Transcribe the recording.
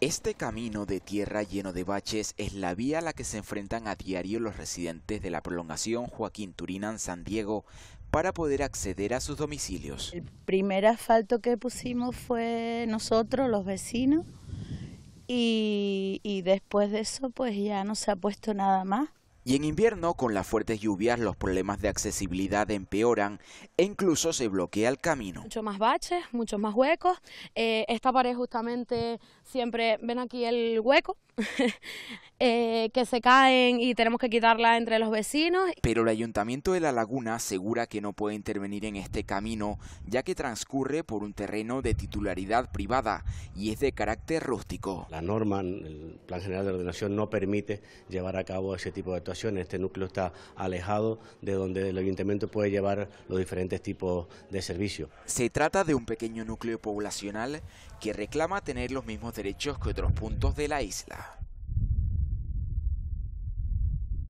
Este camino de tierra lleno de baches es la vía a la que se enfrentan a diario los residentes de la prolongación Joaquín en San Diego para poder acceder a sus domicilios. El primer asfalto que pusimos fue nosotros, los vecinos, y, y después de eso pues ya no se ha puesto nada más. Y en invierno, con las fuertes lluvias, los problemas de accesibilidad empeoran e incluso se bloquea el camino. Muchos más baches, muchos más huecos. Eh, esta pared justamente siempre, ven aquí el hueco. Eh, que se caen y tenemos que quitarla entre los vecinos. Pero el ayuntamiento de La Laguna asegura que no puede intervenir en este camino, ya que transcurre por un terreno de titularidad privada y es de carácter rústico. La norma, el Plan General de Ordenación no permite llevar a cabo ese tipo de actuaciones. Este núcleo está alejado de donde el ayuntamiento puede llevar los diferentes tipos de servicios. Se trata de un pequeño núcleo poblacional que reclama tener los mismos derechos que otros puntos de la isla.